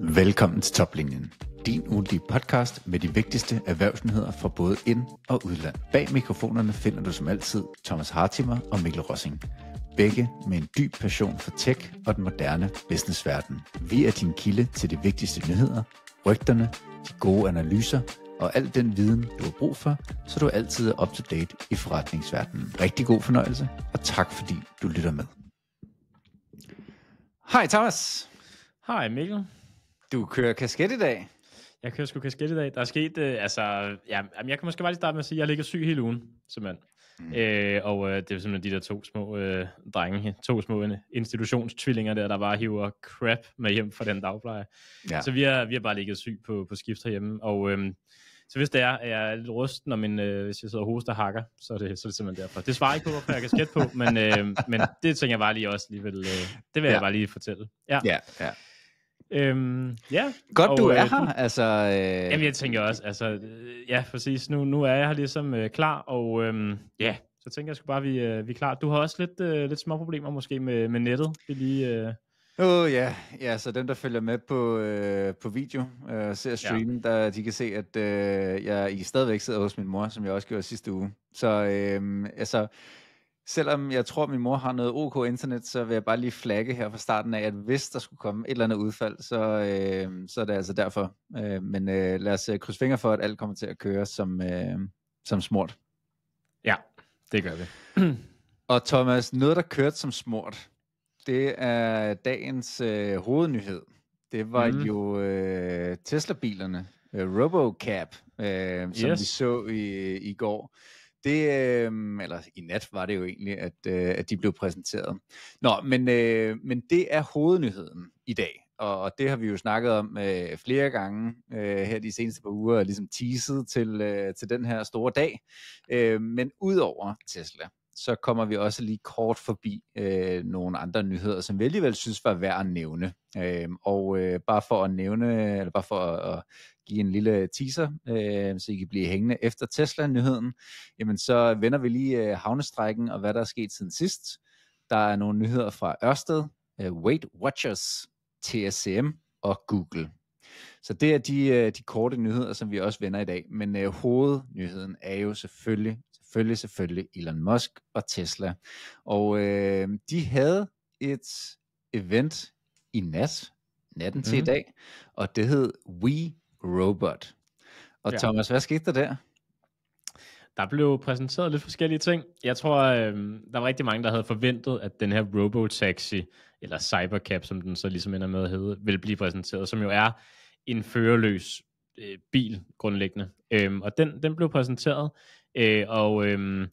Velkommen til Toplinjen, din ugentlige podcast med de vigtigste erhvervsnyheder fra både ind- og udland. Bag mikrofonerne finder du som altid Thomas Hartimer og Mikkel Rossing. Begge med en dyb passion for tech og den moderne businessverden. Vi er din kilde til de vigtigste nyheder, rygterne, de gode analyser og al den viden, du har brug for, så du altid er up to date i forretningsverdenen. Rigtig god fornøjelse, og tak fordi du lytter med. Hej Thomas. Hej Mikkel. Du kører kasket i dag? Jeg kører sgu kasket i dag. Der er sket, øh, altså, ja, jeg kan måske bare lige starte med at sige, at jeg ligger syg hele ugen, simpelthen. Mm. Æ, øh, og øh, det er simpelthen de der to små øh, drenge, to små institutionstvillinger der, der bare hiver crap med hjem fra den dagpleje. Ja. Så vi har, vi har bare ligget syg på, på skift herhjemme, og... Øh, så hvis det er, at jeg er lidt rusten, og min, øh, hvis jeg sidder og hoster og hakker, så er, det, så er det simpelthen derfor. Det svarer ikke på, hvorfor jeg kan skætte på, men, øh, men det tænker jeg bare lige også lige vil, øh, det vil ja. jeg bare lige fortælle. Ja, ja. ja. Øhm, ja. Godt, og, du øh, er øh, her. Altså, øh... Jamen, jeg tænker også, altså, øh, ja, præcis. Nu, nu er jeg her ligesom øh, klar, og øh, ja, så tænker jeg sgu bare, vi, øh, vi er klar. Du har også lidt, øh, lidt små problemer måske med, med nettet. Det lige... Øh... Åh oh, ja, yeah. ja, så dem der følger med på, øh, på video øh, og øh, ser streamen, ja. der, de kan se, at øh, jeg I stadigvæk sidder hos min mor, som jeg også gjorde sidste uge. Så øh, altså, selvom jeg tror, min mor har noget OK internet, så vil jeg bare lige flagge her fra starten af, at hvis der skulle komme et eller andet udfald, så, øh, så er det altså derfor. Øh, men øh, lad os øh, krydse fingre for, at alt kommer til at køre som, øh, som smurt. Ja, det gør vi. Og Thomas, noget der kørte som smurt, det er dagens øh, hovednyhed. Det var mm. jo øh, Tesla-bilerne, øh, RoboCab, øh, som yes. vi så i, i går det, øh, eller i nat var det jo egentlig, at, øh, at de blev præsenteret. Nå, men, øh, men det er hovednyheden i dag, og, og det har vi jo snakket om øh, flere gange øh, her de seneste par uger, og ligesom teaset til, øh, til den her store dag. Øh, men udover Tesla, så kommer vi også lige kort forbi øh, nogle andre nyheder, som vi alligevel synes var værd at nævne. Øh, og øh, bare for at nævne, eller bare for at, at give en lille teaser, øh, så I kan blive hængende efter Tesla-nyheden, jamen så vender vi lige øh, havnestrækken og hvad der er sket siden sidst. Der er nogle nyheder fra Ørsted, øh, Weight Watchers, TSM og Google. Så det er de, øh, de korte nyheder, som vi også vender i dag. Men øh, hovednyheden er jo selvfølgelig selvfølgelig, selvfølgelig Elon Musk og Tesla. Og øh, de havde et event i nat, natten til mm. i mhm. dag, og det hed We Robot. Og ja. Thomas, hvad skete der der? Der blev præsenteret lidt forskellige ting. Jeg tror, øh, der var rigtig mange, der havde forventet, at den her robotaxi, eller cybercab, som den så ligesom ender med at hedde, ville blive præsenteret, som jo er en førerløs øh, bil grundlæggende. Øhm, og den, den blev præsenteret Øh, og øh,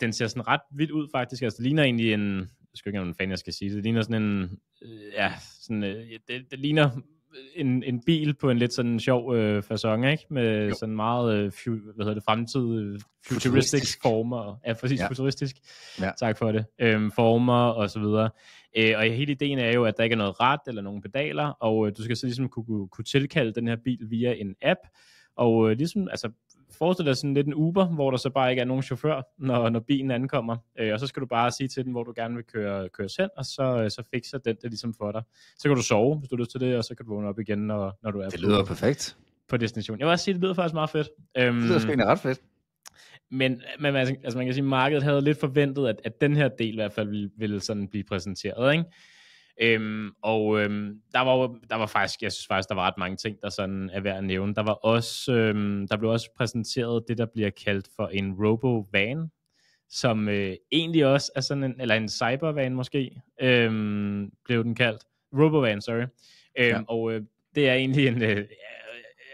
den ser sådan ret vildt ud faktisk. Altså, det ligner egentlig en... Jeg skal ikke have, en fan, jeg skal sige det. ligner sådan en... Øh, ja, sådan, øh, det, det ligner en, en bil på en lidt sådan sjov øh, façon, ikke? Med jo. sådan meget, øh, fu, hvad hedder det, fremtid, øh, futuristisk former. Ja, præcis, ja. futuristisk. Ja. Tak for det. Øhm, former og så videre. Øh, og hele ideen er jo, at der ikke er noget ret eller nogen pedaler, og øh, du skal så ligesom kunne, kunne tilkalde den her bil via en app, og øh, ligesom, altså, forestil dig sådan lidt en Uber, hvor der så bare ikke er nogen chauffør, når, når bilen ankommer. Øh, og så skal du bare sige til den, hvor du gerne vil køre, køre selv, og så, øh, så fikser den det ligesom for dig. Så kan du sove, hvis du har lyst til det, og så kan du vågne op igen, når, når du er det lyder på, perfekt. på destination. Jeg vil også sige, det lyder faktisk meget fedt. Øhm, det lyder sgu ret fedt. Men, men altså, altså, man kan sige, at markedet havde lidt forventet, at, at den her del i hvert fald ville, ville sådan blive præsenteret. Ikke? Øhm, og øhm, der, var, der var faktisk, jeg synes faktisk, der var ret mange ting, der sådan er værd at nævne. Der, var også, øhm, der blev også præsenteret det, der bliver kaldt for en robo-van, som øh, egentlig også er sådan en, eller en cyber-van måske, øhm, blev den kaldt. Robo-van, sorry. Øhm, ja. Og øh, det er egentlig en, øh,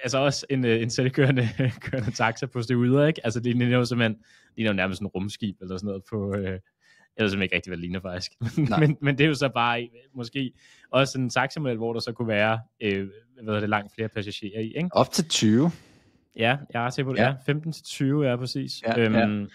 altså også en, øh, en selvkørende kørende taxa på ude, ikke? Altså det er jo simpelthen, ligner jo nærmest en rumskib eller sådan noget på, øh, jeg ved simpelthen ikke rigtig, hvad det ligner faktisk. men, men det er jo så bare måske også en taxamodel, hvor der så kunne være øh, hvad det, langt flere passagerer i. Ikke? Op til 20. Ja, jeg er til på det. Ja. ja 15-20, ja, præcis. Ja, øhm, ja.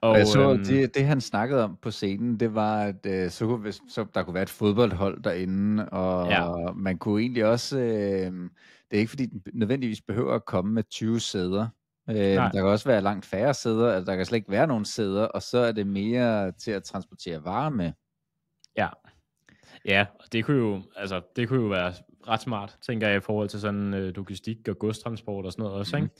Og, og jeg så, øhm, det, det han snakkede om på scenen, det var, at øh, så, kunne, så der kunne være et fodboldhold derinde, og ja. man kunne egentlig også, øh, det er ikke fordi, den nødvendigvis behøver at komme med 20 sæder, Øh, der kan også være langt færre sæder, altså der kan slet ikke være nogen sæder, og så er det mere til at transportere varer med. Ja. Ja, og det kunne jo, altså, det kunne jo være ret smart, tænker jeg, i forhold til sådan øh, logistik og godstransport og sådan noget også, mm-hmm.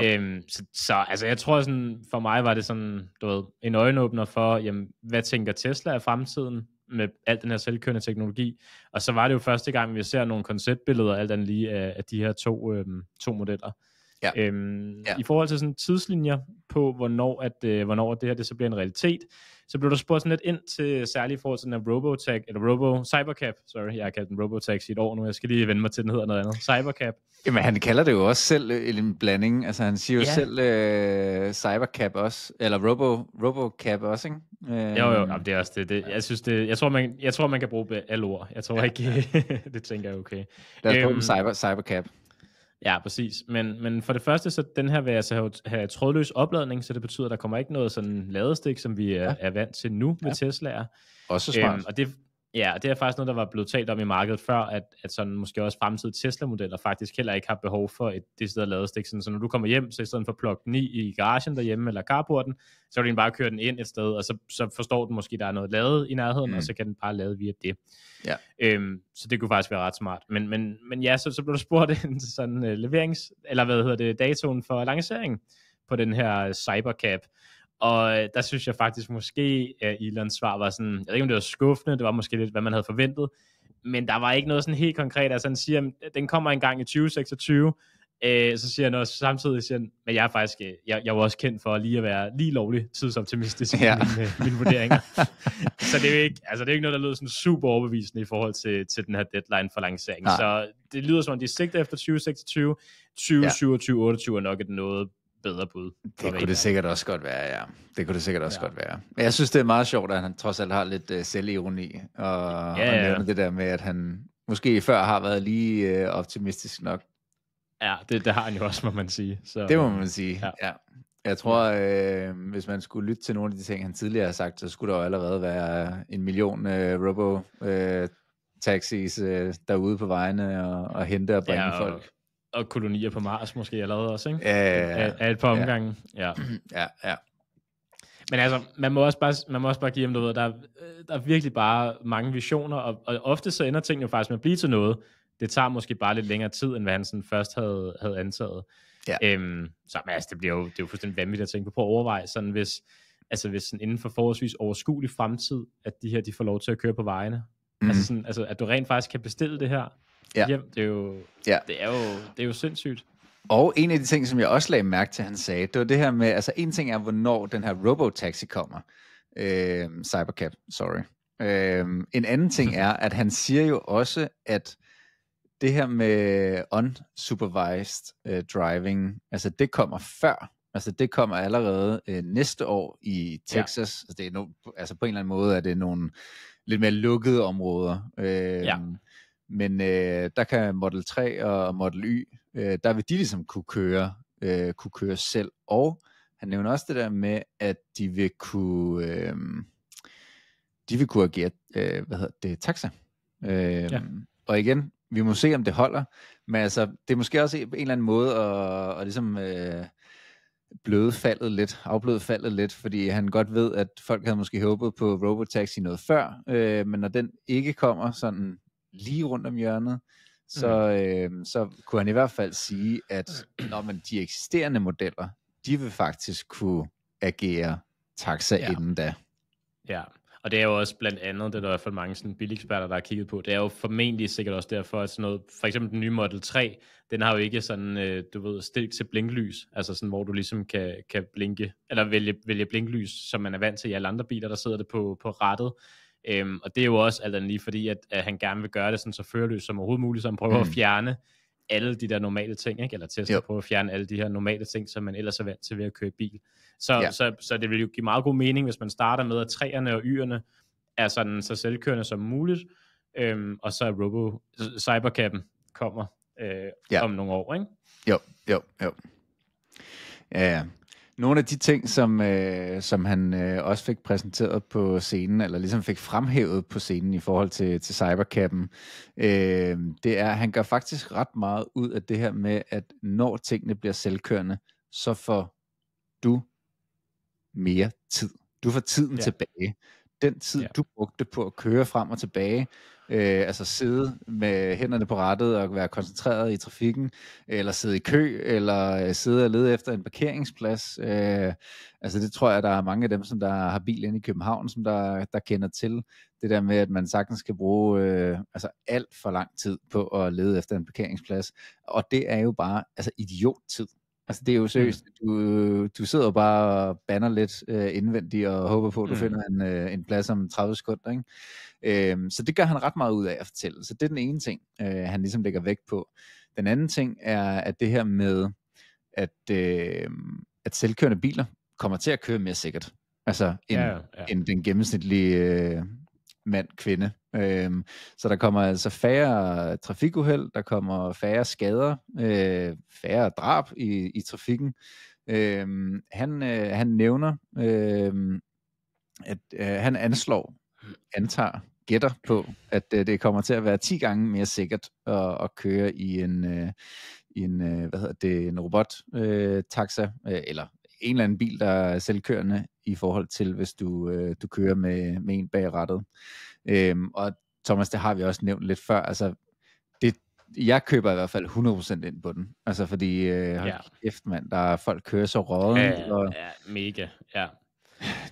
ikke? Yep. Øhm, så, så altså, jeg tror sådan, for mig var det sådan, du ved, en øjenåbner for, jamen, hvad tænker Tesla af fremtiden med al den her selvkørende teknologi? Og så var det jo første gang, vi ser nogle konceptbilleder alt andet lige af, af de her to, øhm, to modeller. Ja. Øhm, ja. I forhold til sådan tidslinjer på, hvornår, at, øh, hvornår det her det så bliver en realitet, så blev der spurgt sådan lidt ind til, særligt i forhold til den her Robotech, eller Robo, Cybercap, sorry, jeg har kaldt den Robotech i et år nu, jeg skal lige vende mig til, den hedder noget andet, Cybercap. Jamen han kalder det jo også selv øh, en blanding, altså han siger jo ja. selv øh, Cybercap også, eller Robo, Robocap også, ikke? Øh, jo, jo, jamen, det er også det, det. Jeg, synes, det jeg, tror, man, jeg tror, man kan bruge alle ord. Jeg tror ja. ikke, det tænker jeg okay. Lad os øhm, bruge Cyber, Cybercap. Ja, præcis. Men, men for det første, så den her vil altså have, have trådløs opladning, så det betyder, at der kommer ikke noget sådan ladestik, som vi er, ja. er vant til nu med ja. Tesla'er. Også smart. Øhm, og det, Ja, det er faktisk noget, der var blevet talt om i markedet før, at, at sådan måske også fremtidige Tesla-modeller faktisk heller ikke har behov for et decideret ladestik. så når du kommer hjem, så i stedet for at plukke den i, i garagen derhjemme eller carporten, så vil du bare køre den ind et sted, og så, så forstår den måske, at der er noget ladet i nærheden, mm. og så kan den bare lade via det. Ja. Øhm, så det kunne faktisk være ret smart. Men, men, men ja, så, så blev der spurgt ind sådan uh, leverings, eller hvad hedder det, datoen for lanceringen på den her Cybercab. Og øh, der synes jeg faktisk måske, at Ilans svar var sådan, jeg ved ikke om det var skuffende, det var måske lidt, hvad man havde forventet, men der var ikke noget sådan helt konkret, altså han siger, at den kommer en gang i 2026, øh, så siger han også samtidig, siger han, men jeg er faktisk, øh, jeg, jeg var også kendt for lige at være lige lovlig tidsoptimistisk ja. i mine, øh, mine vurderinger. så det er jo ikke, altså det er ikke noget, der lyder sådan super overbevisende i forhold til, til den her deadline for lancering. Så det lyder som om, de sigter efter 2026, 2027, ja. 2028 er nok et noget bedre bud. Det kunne det sikkert også godt være, ja. Det kunne det sikkert også ja. godt være. Men jeg synes, det er meget sjovt, at han trods alt har lidt uh, selvironi, og, ja, ja. og nævner det der med, at han måske før har været lige uh, optimistisk nok. Ja, det, det har han jo også, må man sige. Så, det må man sige, ja. ja. Jeg tror, øh, hvis man skulle lytte til nogle af de ting, han tidligere har sagt, så skulle der jo allerede være en million øh, robo øh, øh, derude på vejene og, og hente og bringe ja, og, folk og kolonier på Mars måske allerede også, ikke? Ja, ja, ja. Af, et par omgange. Ja. ja, ja. Men altså, man må også bare, man må også bare give dem, du ved, der, der er virkelig bare mange visioner, og, og ofte så ender tingene jo faktisk med at blive til noget. Det tager måske bare lidt længere tid, end hvad han sådan først havde, havde antaget. Ja. Øhm, så men altså, det, bliver jo, det er jo fuldstændig vanvittigt at tænke på. Prøv at overveje, sådan, hvis, altså, hvis sådan inden for forholdsvis overskuelig fremtid, at de her de får lov til at køre på vejene. Altså mm. Altså, sådan, altså, at du rent faktisk kan bestille det her, ja. hjem. Det er, jo, ja. det, er jo, det er jo sindssygt. Og en af de ting, som jeg også lagde mærke til, han sagde, det var det her med, altså en ting er, hvornår den her robotaxi kommer. Øh, Cybercap, sorry. Øh, en anden ting er, at han siger jo også, at det her med unsupervised øh, driving, altså det kommer før. Altså det kommer allerede øh, næste år i Texas. Ja. Altså, det er no, altså på en eller anden måde er det nogle lidt mere lukkede områder. Øh, ja. Øhm, men øh, der kan Model 3 og Model Y, øh, der vil de ligesom kunne køre, øh, kunne køre selv. Og han nævner også det der med, at de vil kunne, øh, de vil kunne agere, øh, hvad hedder det, taxa. Øh, ja. Og igen, vi må se, om det holder. Men altså, det er måske også en eller anden måde at, at ligesom... Øh, bløde faldet lidt, afbløde faldet lidt, fordi han godt ved, at folk havde måske håbet på Robotaxi noget før, øh, men når den ikke kommer sådan lige rundt om hjørnet, så, mm. øh, så kunne han i hvert fald sige, at når man de eksisterende modeller, de vil faktisk kunne agere taxa ja. inden da. Ja, og det er jo også blandt andet, det er der i hvert fald mange sådan bileksperter, der har kigget på, det er jo formentlig sikkert også derfor, at sådan noget, for eksempel den nye Model 3, den har jo ikke sådan, øh, du ved, stilt til blinklys, altså sådan, hvor du ligesom kan, kan blinke, eller vælge, vælge blinklys, som man er vant til i alle andre biler, der sidder det på, på rattet, Øhm, og det er jo også alt andet lige fordi, at, at han gerne vil gøre det sådan så førerløst som overhovedet muligt, så han prøver mm. at fjerne alle de der normale ting, ikke? eller til at prøve at fjerne alle de her normale ting, som man ellers er vant til ved at køre bil. Så, ja. så, så det vil jo give meget god mening, hvis man starter med, at træerne og yerne er sådan så selvkørende som muligt, øhm, og så er Robo, Cybercappen kommer øh, ja. om nogle år, ikke? Jo, jo, jo. Ja, ja. Nogle af de ting, som, øh, som han øh, også fik præsenteret på scenen, eller ligesom fik fremhævet på scenen i forhold til, til cybercappen, øh, det er, at han gør faktisk ret meget ud af det her med, at når tingene bliver selvkørende, så får du mere tid. Du får tiden ja. tilbage. Den tid, ja. du brugte på at køre frem og tilbage, øh, altså sidde med hænderne på rattet og være koncentreret i trafikken, eller sidde i kø, eller øh, sidde og lede efter en parkeringsplads. Øh, altså det tror jeg, der er mange af dem, som der har bil inde i København, som der, der kender til. Det der med, at man sagtens skal bruge øh, altså alt for lang tid på at lede efter en parkeringsplads. Og det er jo bare altså idiot-tid. Altså det er jo mm. seriøst, du, du sidder bare og banner lidt øh, indvendigt og håber på, at du mm. finder en, øh, en plads om 30 sekunder. Ikke? Øhm, så det gør han ret meget ud af at fortælle. Så det er den ene ting, øh, han ligesom lægger vægt på. Den anden ting er at det her med, at, øh, at selvkørende biler kommer til at køre mere sikkert. Altså end, ja, ja. end den gennemsnitlige øh, mand-kvinde. Øhm, så der kommer altså færre trafikuheld, der kommer færre skader, øh, færre drab i, i trafikken. Øhm, han, øh, han nævner, øh, at øh, han anslår, antager, gætter på, at øh, det kommer til at være 10 gange mere sikkert at, at køre i en, øh, i en, øh, hvad hedder det, en robot øh, taxa, øh, eller en eller anden bil, der er selvkørende i forhold til, hvis du, øh, du kører med, med en bag rattet. Øhm, og Thomas, det har vi også nævnt lidt før, altså det, jeg køber i hvert fald 100% ind på den. Altså fordi, øh, ja. kæft mand, der er folk kører så råden. Ja, og, ja, mega, ja.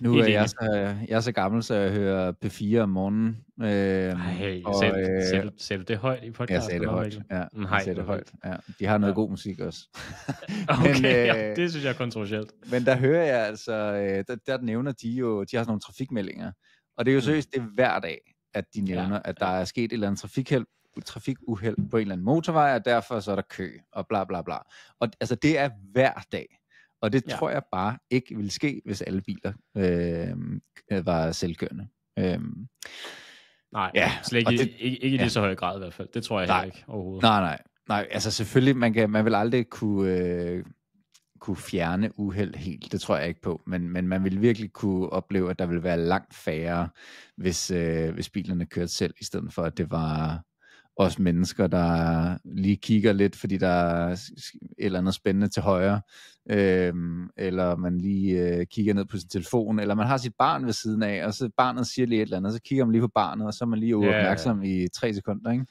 Nu er jeg, så, jeg er så gammel, så jeg hører P4 om morgenen. Øhm, øh, Ej, og, selv, øh, selv, selv det højt i podcasten? Mm, jeg sagde det højt, ja. Nej, jeg sagde det højt. Ja. De har noget ja. god musik også. okay, men, øh, ja, det synes jeg er kontroversielt. Men der hører jeg altså, øh, der, der nævner de jo, de har sådan nogle trafikmeldinger. Og det er jo mm. seriøst, det er hver dag, at de nævner, ja. at der er sket et eller andet trafikheld trafikuheld på en eller anden motorvej, og derfor så er der kø, og bla bla bla. Og altså, det er hver dag. Og det ja. tror jeg bare ikke ville ske, hvis alle biler øhm, øh, var selvkørende. Øh, Nej, ja, slet ikke, det, ikke, ikke i lige ja. så høj grad i hvert fald. Det tror jeg nej, ikke overhovedet. Nej, nej. Nej, altså selvfølgelig, man, kan, man vil aldrig kunne, øh, kunne fjerne uheld helt, det tror jeg ikke på, men, men man vil virkelig kunne opleve, at der vil være langt færre, hvis, øh, hvis bilerne kørte selv, i stedet for at det var os mennesker, der lige kigger lidt, fordi der er et eller andet spændende til højre, øhm, eller man lige øh, kigger ned på sin telefon, eller man har sit barn ved siden af, og så barnet siger lige et eller andet, så kigger man lige på barnet, og så er man lige uopmærksom ja, ja. i tre sekunder, ikke?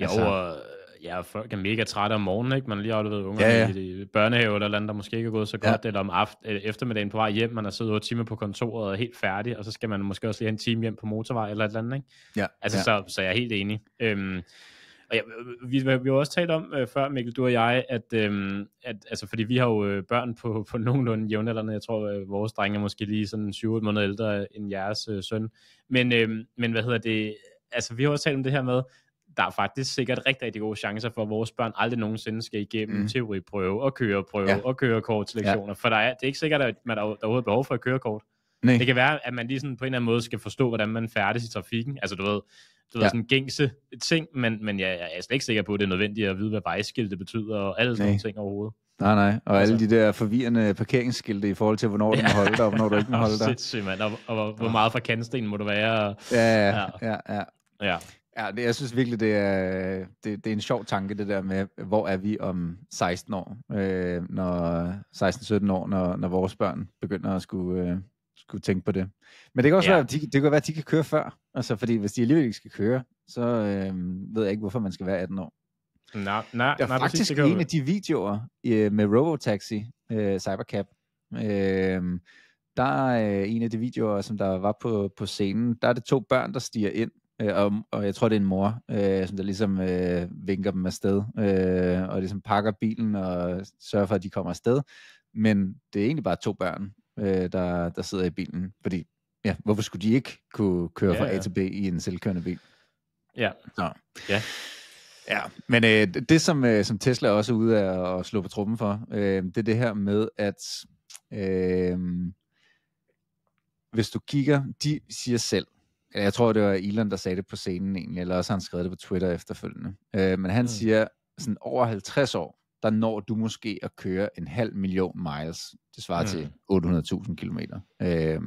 Altså, og Ja, folk er mega trætte om morgenen, ikke? Man lige har lige unge ja, ja. i, børnehave eller andet, der måske ikke er gået så godt, ja. eller om aft- eftermiddagen på vej hjem, man har siddet 8 timer på kontoret og er helt færdig, og så skal man måske også lige have en time hjem på motorvej eller et eller andet, ikke? Ja. Altså, ja. Så, så jeg er helt enig. Øhm, og ja, vi, vi har også talt om øh, før, Mikkel, du og jeg, at, øhm, at altså, fordi vi har jo øh, børn på, på nogenlunde jævnaldrende, jeg tror, øh, vores drenge er måske lige sådan 7-8 måneder ældre end jeres øh, søn, men, øh, men hvad hedder det, altså vi har også talt om det her med, der er faktisk sikkert rigtig, rigtig gode chancer for, at vores børn aldrig nogensinde skal igennem mm. teoriprøve og køreprøve ja. og kørekortslektioner. Ja. For der er, det er ikke sikkert, at man der, overhovedet behov for et kørekort. Nej. Det kan være, at man lige sådan på en eller anden måde skal forstå, hvordan man færdes i trafikken. Altså du ved, du ja. ved sådan gængse ting, men, men jeg, jeg er slet ikke sikker på, at det er nødvendigt at vide, hvad vejskilte betyder og alle sådan nogle ting overhovedet. Nej, nej. Og altså. alle de der forvirrende parkeringsskilte i forhold til, hvornår du må holde dig, og hvornår du ikke må holde dig. Sindssygt, mand. Og, og, og hvor meget fra kantstenen må du være. Og, ja, ja, ja. ja. ja. Ja, det, jeg synes virkelig, det er, det, det er en sjov tanke, det der med, hvor er vi om 16 år, øh, når 16-17 år, når, når vores børn begynder at skulle, øh, skulle tænke på det. Men det kan også ja. være, de, det kan være, at de kan køre før. Altså, fordi hvis de alligevel ikke skal køre, så øh, ved jeg ikke, hvorfor man skal være 18 år. Nej, nej, Det er nej, faktisk det en af de videoer øh, med Robotaxi, øh, Cybercab, øh, der er øh, en af de videoer, som der var på, på scenen, der er det to børn, der stiger ind øh, og, og jeg tror, det er en mor, øh, som der ligesom øh, vinker dem afsted, øh, og ligesom pakker bilen og sørger for, at de kommer afsted. Men det er egentlig bare to børn, øh, der, der sidder i bilen, fordi ja, hvorfor skulle de ikke kunne køre ja, fra A til B i en selvkørende bil? Ja. Så. Ja. Ja, men øh, det, som, øh, som Tesla også er ude af at slå på truppen for, øh, det er det her med, at øh, hvis du kigger, de siger selv, jeg tror, det var Elon, der sagde det på scenen egentlig, eller også han skrev det på Twitter efterfølgende. Øh, men han mm. siger, sådan over 50 år, der når du måske at køre en halv million miles. Det svarer mm. til 800.000 kilometer. Øh,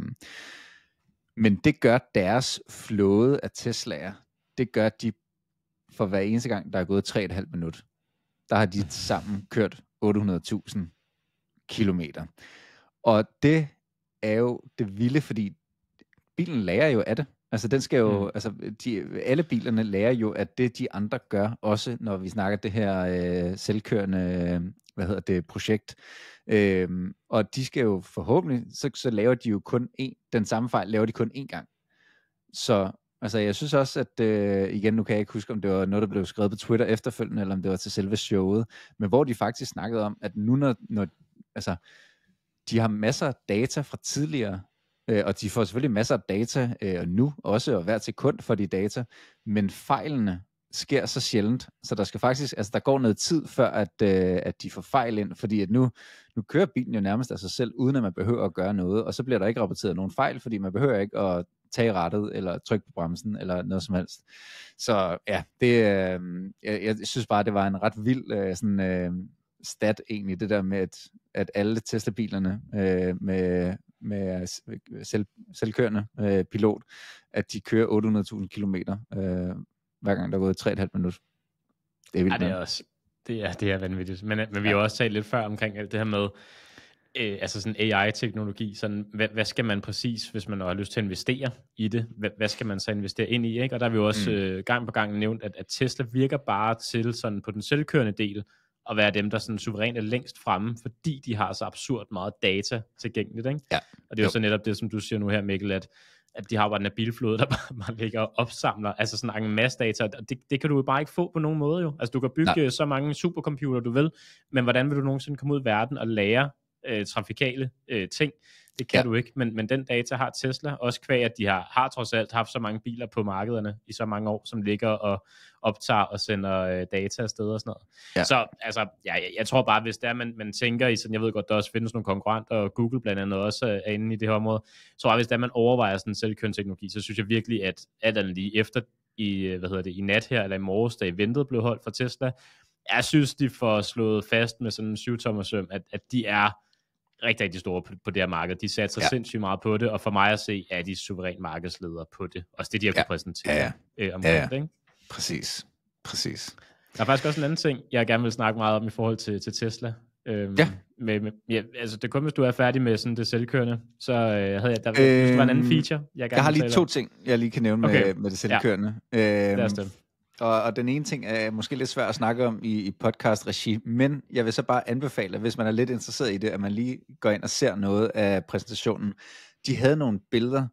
men det gør deres flåde af Tesla'er, det gør de for hver eneste gang, der er gået 3,5 minut. Der har de sammen kørt 800.000 kilometer. Og det er jo det vilde, fordi bilen lærer jo af det. Altså, den skal jo, mm. altså, de, alle bilerne lærer jo, at det de andre gør, også når vi snakker det her øh, selvkørende, hvad hedder det, projekt. Øh, og de skal jo forhåbentlig, så, så laver de jo kun en, den samme fejl laver de kun én gang. Så altså, jeg synes også, at, øh, igen, nu kan jeg ikke huske, om det var noget, der blev skrevet på Twitter efterfølgende, eller om det var til selve showet, men hvor de faktisk snakkede om, at nu når, når altså, de har masser af data fra tidligere, Øh, og de får selvfølgelig masser af data, og øh, nu også, og hver sekund for de data, men fejlene sker så sjældent, så der skal faktisk, altså der går noget tid, før at, øh, at de får fejl ind, fordi at nu, nu kører bilen jo nærmest af sig selv, uden at man behøver at gøre noget, og så bliver der ikke rapporteret nogen fejl, fordi man behøver ikke at tage rettet, eller trykke på bremsen, eller noget som helst. Så ja, det, jeg, jeg synes bare, det var en ret vild sådan, stat egentlig, det der med, at, at alle Tesla-bilerne øh, med med øh, selv, selvkørende øh, pilot, at de kører 800.000 km øh, hver gang der er gået 3,5 minutter. Det er vildt. Ja, det er også det er, det er vanvittigt. Men, øh, men vi har også talt lidt før omkring alt øh, det her med, øh, altså sådan AI-teknologi, sådan, hvad, hvad skal man præcis, hvis man har lyst til at investere i det, hvad, hvad skal man så investere ind i, ikke? Og der har vi jo også mm. øh, gang på gang nævnt, at, at Tesla virker bare til sådan på den selvkørende del, at være dem, der sådan suverænt er længst fremme, fordi de har så absurd meget data tilgængeligt. Ikke? Ja. Og det er jo så netop det, som du siger nu her, Mikkel, at, at de har bare den her bilflåde, der bare, bare ligger og opsamler, altså sådan en masse data, og det, det kan du jo bare ikke få på nogen måde jo. Altså du kan bygge Nej. så mange supercomputer, du vil, men hvordan vil du nogensinde komme ud i verden og lære øh, trafikale øh, ting, det kan ja. du ikke, men, men den data har Tesla, også kvæg at de har, har trods alt haft så mange biler på markederne i så mange år, som ligger og optager og sender øh, data afsted og sådan noget. Ja. Så altså, ja, jeg, jeg tror bare, hvis det er, man, man tænker i sådan, jeg ved godt, der også findes nogle konkurrenter, og Google blandt andet også er inde i det her område, så bare, hvis det er, man overvejer sådan en teknologi, så synes jeg virkelig, at alt andet lige efter i, øh, hvad hedder det, i nat her, eller i morges, da eventet blev holdt for Tesla, jeg synes, de får slået fast med sådan en syvtommersøm, at, at de er rigtig, rigtig store på, på det her marked. De sig ja. sindssygt meget på det, og for mig at se, er de suveræn markedsledere på det. Også det, de har ja. kunne præsentere ja, ja. Øh, om ja, ja. Det, ikke? Præcis. Præcis. Der er faktisk også en anden ting, jeg gerne vil snakke meget om i forhold til, til Tesla. Øhm, ja. Med, med, ja. Altså, det kun, hvis du er færdig med sådan det selvkørende, så øh, havde jeg, der, øh, der var en anden øhm, feature, jeg gerne Jeg har lige to om. ting, jeg lige kan nævne okay. med, med det selvkørende. Ja. Øhm, det og, og den ene ting er måske lidt svær at snakke om i, i podcast-regi, men jeg vil så bare anbefale, hvis man er lidt interesseret i det, at man lige går ind og ser noget af præsentationen. De havde nogle billeder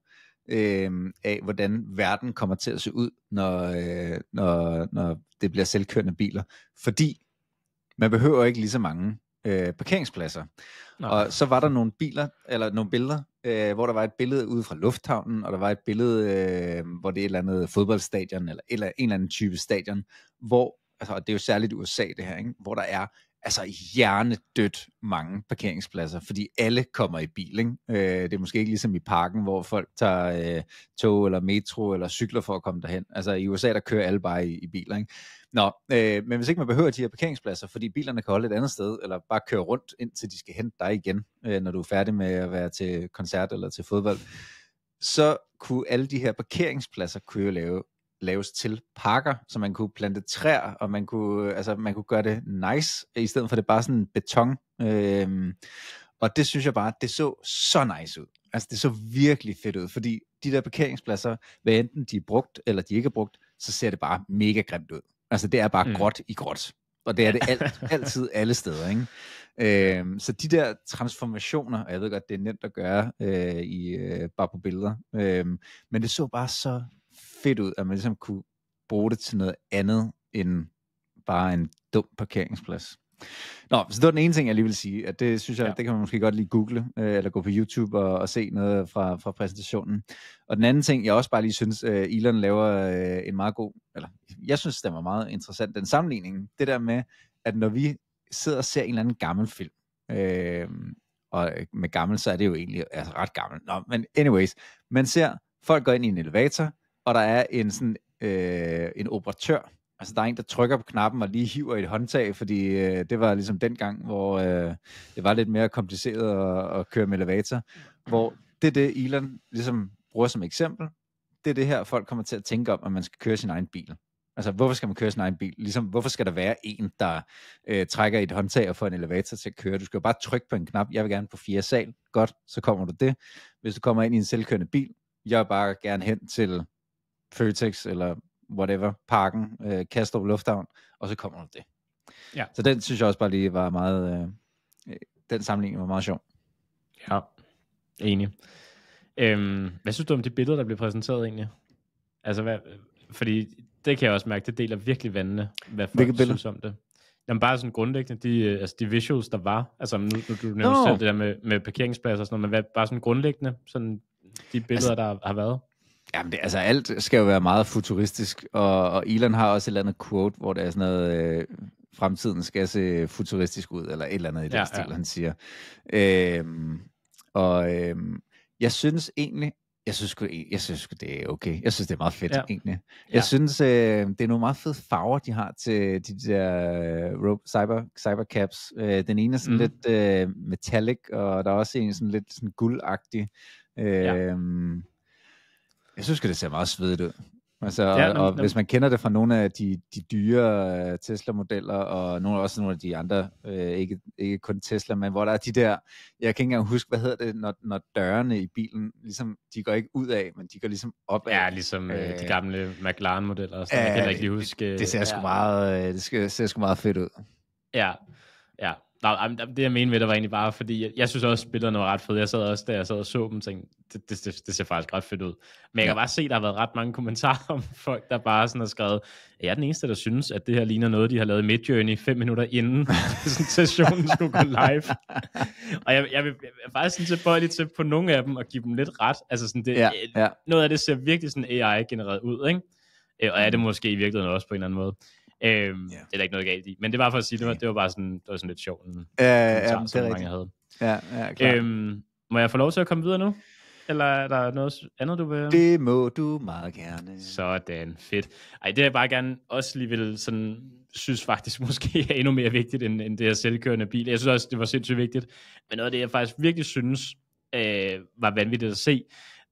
øh, af, hvordan verden kommer til at se ud, når, øh, når, når det bliver selvkørende biler, fordi man behøver ikke lige så mange øh, parkeringspladser. Nej. Og så var der nogle biler, eller nogle billeder øh, hvor der var et billede ude fra lufthavnen, og der var et billede, øh, hvor det er et eller andet fodboldstadion, eller, eller en eller anden type stadion, hvor, altså, og det er jo særligt USA det her, ikke? hvor der er altså hjernedødt mange parkeringspladser, fordi alle kommer i bil. Ikke? Øh, det er måske ikke ligesom i parken, hvor folk tager øh, tog eller metro eller cykler for at komme derhen. Altså i USA, der kører alle bare i, i biler. Ikke? Nå, øh, men hvis ikke man behøver de her parkeringspladser, fordi bilerne kan holde et andet sted, eller bare køre rundt, indtil de skal hente dig igen, øh, når du er færdig med at være til koncert eller til fodbold, så kunne alle de her parkeringspladser kunne jo lave, laves til parker, så man kunne plante træer, og man kunne, altså, man kunne gøre det nice, i stedet for det bare sådan beton. Øh, og det synes jeg bare, det så så nice ud. Altså det så virkelig fedt ud, fordi de der parkeringspladser, hvad enten de er brugt eller de ikke er brugt, så ser det bare mega grimt ud. Altså, det er bare mm. gråt i gråt. Og det er det alt, altid alle steder, ikke? Øhm, så de der transformationer, og jeg ved godt, det er nemt at gøre øh, i øh, bare på billeder, øh, men det så bare så fedt ud, at man ligesom kunne bruge det til noget andet end bare en dum parkeringsplads. Nå, så det var den ene ting, jeg lige vil sige, at det synes jeg, ja. det kan man måske godt lige google, øh, eller gå på YouTube og, og se noget fra, fra præsentationen. Og den anden ting, jeg også bare lige synes, øh, Elon laver øh, en meget god, eller jeg synes, den var meget interessant, den sammenligning, det der med, at når vi sidder og ser en eller anden gammel film, øh, og med gammel, så er det jo egentlig altså ret gammel, Nå, men anyways, man ser folk går ind i en elevator, og der er en sådan øh, en operatør, Altså, der er en, der trykker på knappen og lige hiver et håndtag, fordi øh, det var ligesom den gang, hvor øh, det var lidt mere kompliceret at, at køre med elevator. Hvor det er det, Elon ligesom bruger som eksempel. Det er det her, folk kommer til at tænke om, at man skal køre sin egen bil. Altså, hvorfor skal man køre sin egen bil? Ligesom, hvorfor skal der være en, der øh, trækker et håndtag og får en elevator til at køre? Du skal jo bare trykke på en knap. Jeg vil gerne på fjerde sal. Godt, så kommer du det. Hvis du kommer ind i en selvkørende bil, jeg vil bare gerne hen til Føtex eller whatever, parken, øh, op Lufthavn, og så kommer der det. Ja. Så den synes jeg også bare lige var meget, øh, øh den sammenligning var meget sjov. Ja, enig. Øhm, hvad synes du om de billeder, der blev præsenteret egentlig? Altså, hvad, fordi det kan jeg også mærke, det deler virkelig vandene, hvad folk Hvilke synes om det. Jamen bare sådan grundlæggende, de, øh, altså de visuals, der var, altså nu, nu du nævnte no. selv det der med, med parkeringspladser og sådan noget, men hvad, bare sådan grundlæggende, sådan de billeder, altså, der har været. Jamen, det, altså alt skal jo være meget futuristisk, og, og Elon har også et eller andet quote, hvor der er sådan noget, øh, fremtiden skal se futuristisk ud, eller et eller andet i den ja, stil, ja. han siger. Øhm, og øhm, jeg synes egentlig, jeg synes, jeg synes det er okay. Jeg synes, det er meget fedt, ja. egentlig. Jeg ja. synes, øh, det er nogle meget fede farver, de har til de der øh, cyber, caps. Øh, den ene er sådan mm. lidt øh, metallic, og der er også en sådan lidt sådan guldagtig. Øh, ja. Øhm, jeg synes det ser meget svedigt ud. Altså, ja, og, og hvis man kender det fra nogle af de, de dyre øh, Tesla-modeller, og nogle, også nogle af de andre, øh, ikke, ikke kun Tesla, men hvor der er de der, jeg kan ikke engang huske, hvad hedder det, når, når dørene i bilen, ligesom, de går ikke ud af, men de går ligesom op Ja, ligesom øh, de øh, gamle McLaren-modeller, som øh, jeg ikke lige huske. Det, det ser, ja. sgu meget, øh, det ser, ser sgu meget fedt ud. Ja, ja. Nå, det jeg mener med det var egentlig bare, fordi jeg, jeg synes også, at billederne var ret fede. Jeg sad også der, jeg sad og så dem, og tænkte, det, det, det ser faktisk ret fedt ud. Men jeg ja. kan bare se, at der har været ret mange kommentarer om folk, der bare sådan har skrevet, jeg er den eneste, der synes, at det her ligner noget, de har lavet Midjourney fem minutter inden præsentationen skulle gå live. og jeg, jeg, vil, jeg er faktisk sådan tilbøjelig til på nogle af dem og give dem lidt ret. Altså sådan det, ja, ja. noget af det ser virkelig sådan AI-genereret ud, ikke? Øh, og er det måske i virkeligheden også på en eller anden måde. Øhm, yeah. Det er da ikke noget galt i. Men det var for at sige, det var, det var bare sådan, det var sådan lidt sjovt. ja, ja, ja, det er rigtigt. havde. Ja, ja, klar. Øhm, må jeg få lov til at komme videre nu? Eller er der noget andet, du vil... Det må du meget gerne. Sådan, fedt. Ej, det jeg bare gerne også lige vil sådan, synes faktisk måske er endnu mere vigtigt, end, end det her selvkørende bil. Jeg synes også, det var sindssygt vigtigt. Men noget af det, jeg faktisk virkelig synes øh, var vanvittigt at se,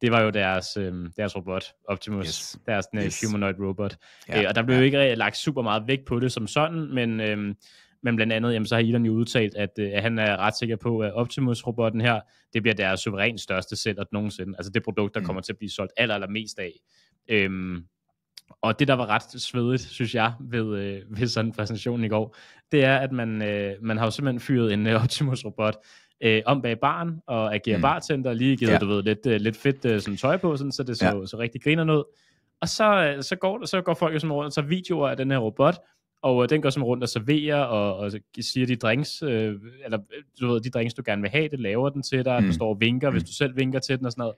det var jo deres, øh, deres robot, Optimus, yes. deres den, yes. humanoid robot. Ja. Øh, og der blev jo ja. lagt super meget vægt på det som sådan, men, øh, men blandt andet, jamen, så har Elon jo udtalt, at, øh, at han er ret sikker på, at Optimus-robotten her, det bliver deres suverænt største sælger nogensinde. Altså det produkt, der mm. kommer til at blive solgt aller, aller mest af. Øhm, og det, der var ret svedigt, synes jeg, ved, øh, ved sådan en præsentation i går, det er, at man, øh, man har jo simpelthen fyret en øh, Optimus-robot øh, om bag baren og agerer mm. bartender, lige givet, ja. du ved, lidt, øh, lidt fedt øh, sådan tøj på, sådan, så det så, ja. så, så rigtig griner ud. Og så, øh, så, går, så går folk jo sådan rundt og tager videoer af den her robot, og øh, den går sådan rundt og serverer, og, og siger de drinks, øh, eller du ved, de drinks, du gerne vil have, det laver den til dig, mm. den står og vinker, mm. hvis du selv vinker til den og sådan noget.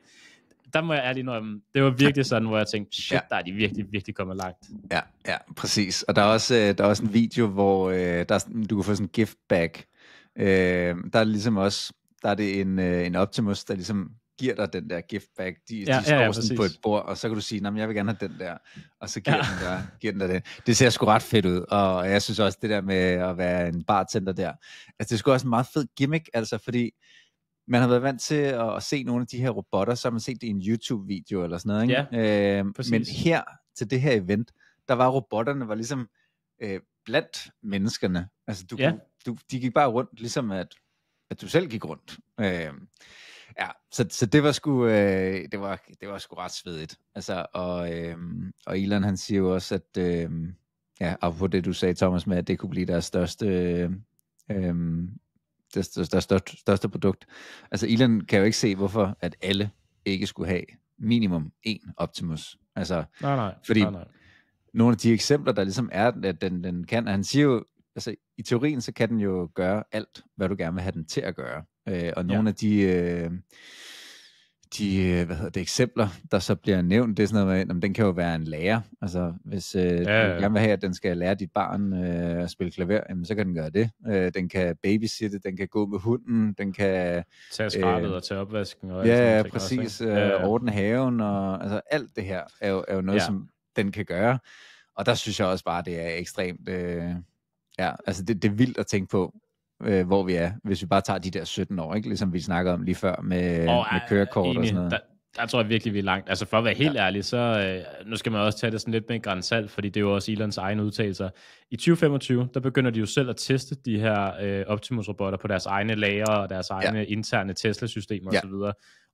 Der må jeg ærligt indrømme, det var virkelig sådan, hvor jeg tænkte, shit, ja. der er de virkelig, virkelig kommet langt. Ja, ja, præcis. Og der er også, øh, der er også en video, hvor øh, der er, du kan få sådan en gift bag, Øh, der er ligesom også, der er det en, øh, en Optimus, der ligesom giver dig den der gift bag. De, ja, de står ja, ja, sådan på et bord, og så kan du sige, nej, jeg vil gerne have den der, og så giver, ja. den, der, giver den der den. Det ser sgu ret fedt ud, og jeg synes også, det der med at være en bartender der, altså det er sgu også en meget fed gimmick, altså fordi, man har været vant til at, at se nogle af de her robotter, så har man set det i en YouTube-video eller sådan noget. Ikke? Ja, øh, men her, til det her event, der var robotterne var ligesom øh, blandt menneskerne. Altså du ja. kunne du, de gik bare rundt, ligesom at, at du selv gik rundt. Øh, ja, så, så det var sgu, øh, det var, det var sgu ret svedigt. Altså, og, øh, og Elon, han siger jo også, at, øh, ja, af på det du sagde, Thomas, med, at det kunne blive deres største, øh, øh deres, deres, deres største, største produkt. Altså, Elon kan jo ikke se, hvorfor at alle ikke skulle have minimum én Optimus. Altså, nej, nej, fordi nej, nej. nogle af de eksempler, der ligesom er, at den, den kan, han siger jo, altså, i teorien, så kan den jo gøre alt, hvad du gerne vil have den til at gøre. Øh, og nogle ja. af de... Øh, de øh, hvad hedder det, eksempler, der så bliver nævnt, det er sådan noget med, jamen, den kan jo være en lærer. Altså, hvis øh, ja, ja. du gerne vil have, at den skal lære dit barn øh, at spille klaver, jamen, så kan den gøre det. Øh, den kan babysitte, den kan gå med hunden, den kan... Tage skrabet øh, og tage opvasken. Og ja, sådan, ja, præcis. Også, øh, ja, ja. Ordne haven og altså, alt det her er jo, er jo noget, ja. som den kan gøre. Og der synes jeg også bare, det er ekstremt... Øh, Ja, altså det, det er vildt at tænke på, øh, hvor vi er, hvis vi bare tager de der 17 år, ikke? ligesom vi snakkede om lige før med, og, med kørekort enig, og sådan noget. Der, der tror jeg virkelig, vi er langt. Altså for at være helt ja. ærlig, så øh, nu skal man også tage det sådan lidt med en salt, fordi det er jo også Elons egne udtalelser. I 2025, der begynder de jo selv at teste de her øh, Optimus-robotter på deres egne lager og deres egne ja. interne Tesla-systemer ja. osv.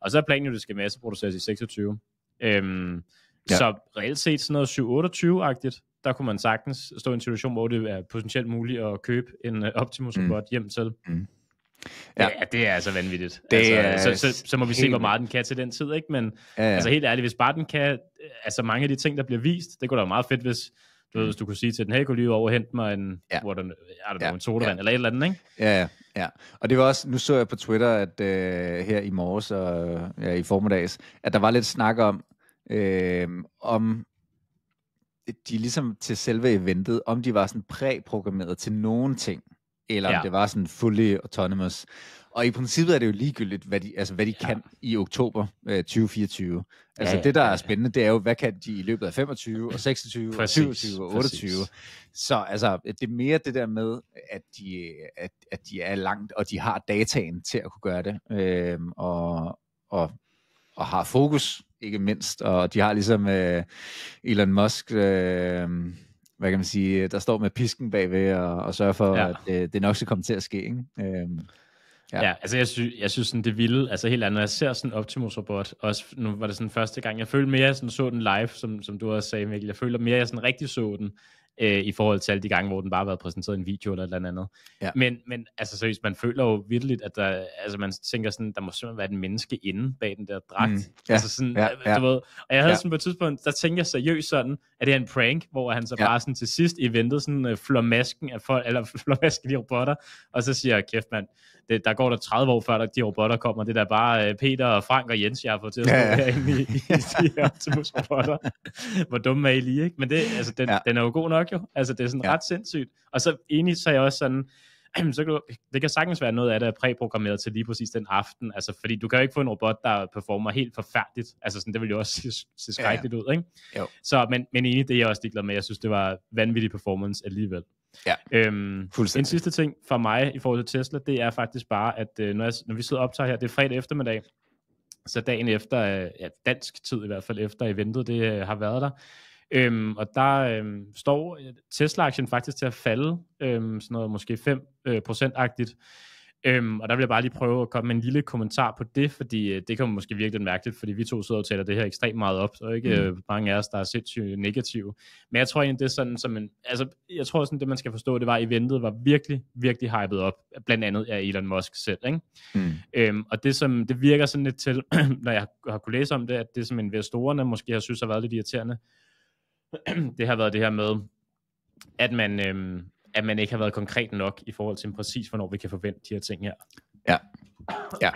Og så er planen jo, at det skal masseproduceres i 26. Øhm, ja. Så reelt set sådan noget 728-agtigt, der kunne man sagtens stå i en situation, hvor det er potentielt muligt at købe en øh, Optimus mm. robot mm. hjem til. Mm. Ja. ja, det er altså vanvittigt. Det altså, er så, så, så må vi helt... se, hvor meget den kan til den tid, ikke? Men ja, ja. altså helt ærligt, hvis bare den kan, øh, altså mange af de ting, der bliver vist, det kunne da være meget fedt, hvis du, ved, mm. hvis du kunne sige til den, hey, kunne lige over hente mig en, ja. hvor den, er øh, der ja. en sodavand ja. eller et eller andet, ikke? Ja, ja, ja. Og det var også, nu så jeg på Twitter, at øh, her i morges og ja, i formiddags, at der var lidt snak om, øh, om de ligesom til selve eventet, om de var sådan præprogrammeret til nogen ting, eller ja. om det var sådan fully autonomous. Og i princippet er det jo ligegyldigt, hvad de, altså, hvad de ja. kan i oktober øh, 2024. Altså ja, ja, det, der er spændende, det er jo, hvad kan de i løbet af 25 og 26 præcis, og 27 og 28. Præcis. Så altså, det er mere det der med, at de, at, at de er langt, og de har dataen til at kunne gøre det, øh, og, og, og har fokus ikke mindst. Og de har ligesom øh, Elon Musk, øh, hvad kan man sige, øh, der står med pisken bagved og, og sørger for, ja. at øh, det nok skal komme til at ske. Ikke? Øh, Ja. ja, altså jeg, sy- jeg synes sådan, det vilde, altså helt andet, når jeg ser sådan en Optimus-robot, også nu var det sådan første gang, jeg følte mere, jeg sådan, så den live, som, som du også sagde, Mikkel, jeg føler mere, jeg sådan rigtig så den, øh, i forhold til alle de gange, hvor den bare har været præsenteret i en video eller et eller andet. Ja. Men, men altså seriøst, man føler jo virkelig, at der, altså, man tænker sådan, der må simpelthen være et menneske inde bag den der dragt. Mm. Ja. Altså sådan, ja. Øh, ja. du ved. Og jeg havde ja. sådan på et tidspunkt, der tænkte jeg seriøst sådan, at det er en prank, hvor han så ja. bare sådan til sidst eventet sådan øh, flormasken af folk, eller masken i robotter, og så siger jeg, kæft mand, det, der går der 30 år før, der de robotter kommer. Det er da bare øh, Peter og Frank og Jens, jeg har fået til at stå ja, ja. herinde i, i de her robotter. Hvor dumme er I lige, ikke? Men det, altså, den, ja. den er jo god nok jo. Altså, det er sådan ja. ret sindssygt. Og så enig, så er jeg også sådan, så kan du, det kan sagtens være noget af det er præprogrammeret til lige præcis den aften, altså fordi du kan jo ikke få en robot, der performer helt forfærdeligt, altså sådan, det vil jo også se, se skrækkeligt ja, ja. ud, ikke? Jo. Så, men, men egentlig det er jeg også ligeglad med, jeg synes, det var vanvittig performance alligevel. Ja, øhm, En sidste ting fra mig i forhold til Tesla, det er faktisk bare, at øh, når, jeg, når vi sidder og optager her, det er fredag eftermiddag, så dagen efter, øh, ja, dansk tid i hvert fald efter eventet, det øh, har været der, Øhm, og der øhm, står Tesla-aktien faktisk til at falde øhm, sådan noget måske 5%-agtigt. Øh, Øhm, og der vil jeg bare lige prøve at komme med en lille kommentar på det, fordi øh, det kommer måske virke lidt mærkeligt, fordi vi to sidder og taler det her ekstremt meget op, og ikke mm. øh, mange af os, der er sindssygt negative. Men jeg tror egentlig, det er sådan, som en, altså, jeg tror sådan, det man skal forstå, det var, at eventet var virkelig, virkelig hyped op, blandt andet af Elon Musk selv. Ikke? Mm. Øhm, og det, som, det virker sådan lidt til, når jeg har kunne læse om det, at det, som investorerne måske har synes har været lidt irriterende, det har været det her med, at man, øhm, at man ikke har været konkret nok i forhold til præcis, hvornår vi kan forvente de her ting her. Ja, ja.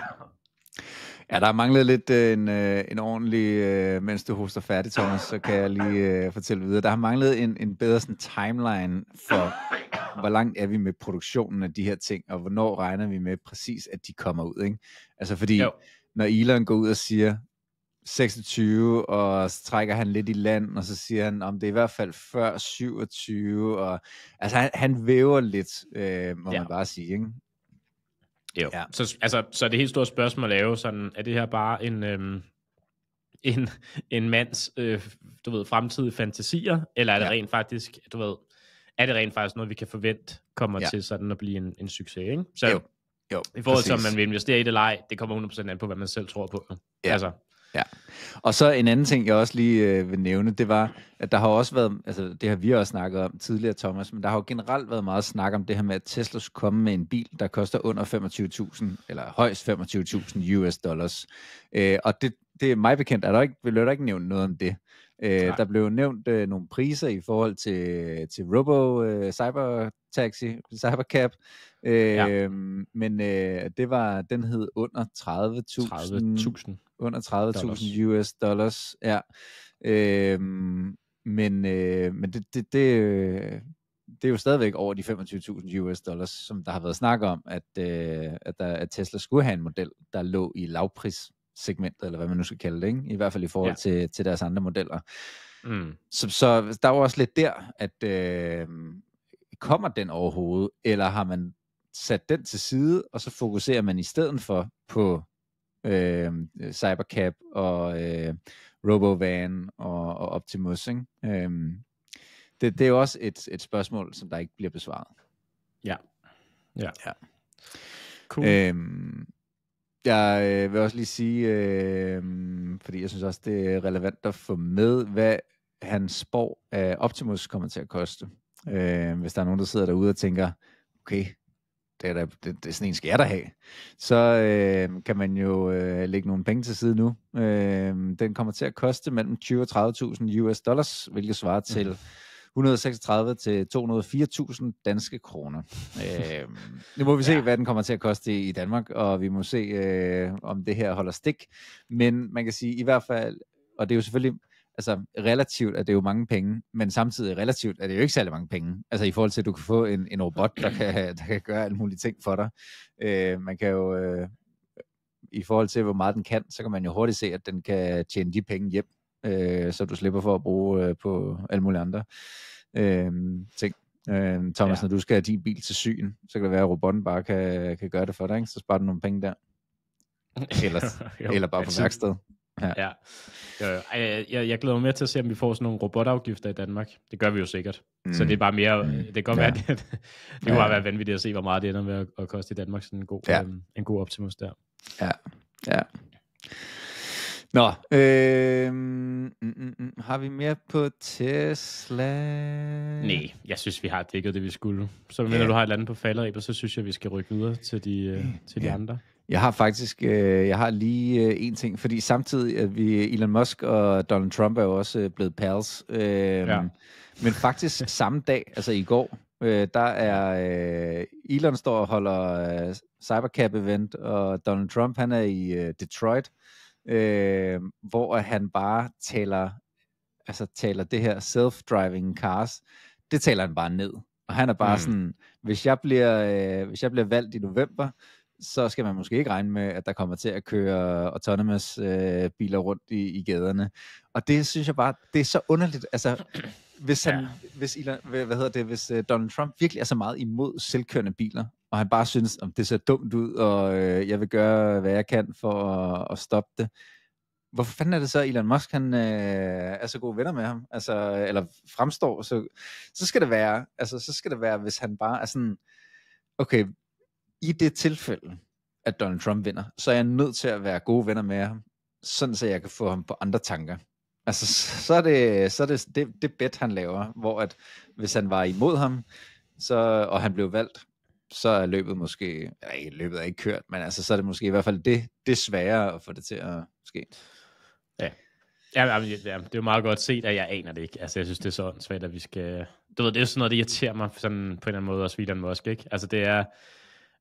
Ja, der manglet lidt øh, en, øh, en ordentlig, øh, mens du hoster færdig, Thomas, så kan jeg lige øh, fortælle videre. Der har manglet en, en bedre sådan, timeline for, hvor langt er vi med produktionen af de her ting, og hvornår regner vi med præcis, at de kommer ud. Ikke? Altså fordi, jo. når Elon går ud og siger, 26, og så trækker han lidt i land, og så siger han, om det er i hvert fald før 27, og altså han, han væver lidt, øh, må ja. man bare sige, ikke? Jo, ja. så, altså, så det helt store spørgsmål at lave, sådan, er det her bare en, øhm, en, en mands, øh, du ved, fremtidige fantasier, eller er det ja. rent faktisk, du ved, er det rent faktisk noget, vi kan forvente kommer ja. til sådan at blive en, en succes, ikke? Så, jo. Jo, I forhold til, om man vil investere i det leg, det kommer 100% an på, hvad man selv tror på. Ja. Altså, Ja. Og så en anden ting, jeg også lige øh, vil nævne, det var, at der har også været, altså det har vi også snakket om tidligere, Thomas, men der har jo generelt været meget snak om det her med, at Tesla skulle komme med en bil, der koster under 25.000, eller højst 25.000 US dollars. Øh, og det, det er mig bekendt, er der ikke, vil du ikke nævne noget om det? Øh, der blev nævnt øh, nogle priser i forhold til, til Robo øh, Cyber Taxi, Cybercab, øh, ja. Øhm, men øh, det var, den hed under 30.000 30 under 30.000 US dollars, ja. Øh, men øh, men det, det, det, det er jo stadigvæk over de 25.000 US dollars, som der har været snak om, at, øh, at, der, at Tesla skulle have en model, der lå i lavpris segmentet, eller hvad man nu skal kalde det, ikke? i hvert fald i forhold ja. til, til deres andre modeller. Mm. Så, så der var også lidt der, at øh, kommer den overhovedet, eller har man sat den til side, og så fokuserer man i stedet for på øh, Cybercap og øh, Robovan og, og Optimus. Ikke? Øh, det, det er jo også et, et spørgsmål, som der ikke bliver besvaret. Ja. Ja. ja. Cool. Øhm, jeg øh, vil også lige sige, øh, fordi jeg synes også, det er relevant at få med, hvad hans spår af Optimus kommer til at koste. Øh, hvis der er nogen, der sidder derude og tænker, okay, det er, der, det, det, sådan en skal jeg da have, så øh, kan man jo øh, lægge nogle penge til side nu. Øh, den kommer til at koste mellem 20 og 30.000 US dollars, hvilket svarer til... Mm 136 til 204.000 danske kroner. øh, nu må vi se, ja. hvad den kommer til at koste i, Danmark, og vi må se, øh, om det her holder stik. Men man kan sige i hvert fald, og det er jo selvfølgelig, altså relativt er det jo mange penge, men samtidig relativt er det jo ikke særlig mange penge. Altså i forhold til, at du kan få en, en robot, der kan, der kan gøre alle mulige ting for dig. Øh, man kan jo, øh, i forhold til, hvor meget den kan, så kan man jo hurtigt se, at den kan tjene de penge hjem, øh, så du slipper for at bruge øh, på alle mulige andre øh, ting. Øh, Thomas, ja. når du skal have din bil til syn, så kan det være, at robotten bare kan, kan gøre det for dig, ikke? så sparer du nogle penge der. Eller, jo, eller bare på værksted. Ja. ja. Jo, jo. Jeg, jeg, glæder mig mere til at se, om vi får sådan nogle robotafgifter i Danmark. Det gør vi jo sikkert. Mm. Så det er bare mere, mm. det kan godt ja. være, det, det kunne ja. bare være vanvittigt at se, hvor meget det ender med at, at koste i Danmark, sådan en god, ja. øhm, en god Optimus der. Ja, ja. Nå, øh, mm, mm, har vi mere på Tesla? Nej, jeg synes, vi har dækket det, vi skulle. Så når ja. du har et andet på falderæbet, så synes jeg, vi skal rykke videre til de, øh, til de ja. andre. Jeg har faktisk øh, jeg har lige øh, en ting, fordi samtidig at vi Elon Musk og Donald Trump er jo også øh, blevet pals. Øh, ja. Men faktisk samme dag, altså i går, øh, der er øh, Elon står og holder øh, Cybercap event og Donald Trump han er i øh, Detroit øh, hvor han bare taler, altså taler det her self-driving cars, det taler han bare ned. Og han er bare mm. sådan, hvis jeg, bliver, øh, hvis jeg bliver valgt i november, så skal man måske ikke regne med, at der kommer til at køre autonomous øh, biler rundt i, i gaderne. Og det synes jeg bare, det er så underligt. Altså, hvis han, ja. hvis Elon, hvad hedder det, hvis øh, Donald Trump virkelig er så meget imod selvkørende biler, og han bare synes, om det ser dumt ud, og øh, jeg vil gøre, hvad jeg kan for at, at stoppe det. Hvorfor fanden er det så, at Elon Musk han, øh, er så gode venner med ham? Altså, eller fremstår, så, så skal det være, altså, så skal det være, hvis han bare er sådan, okay, i det tilfælde, at Donald Trump vinder, så er jeg nødt til at være gode venner med ham, sådan så jeg kan få ham på andre tanker. Altså, så er det så er det, det, det bet, han laver, hvor at hvis han var imod ham, så, og han blev valgt, så er løbet måske, nej, løbet er ikke kørt, men altså, så er det måske i hvert fald det, det sværere at få det til at ske. Ja. Ja, ja, det er jo meget godt set, at jeg aner det ikke. Altså, jeg synes, det er så svært, at vi skal... Du ved, det er jo sådan noget, der irriterer mig sådan, på en eller anden måde, også William Musk, ikke? Altså, det er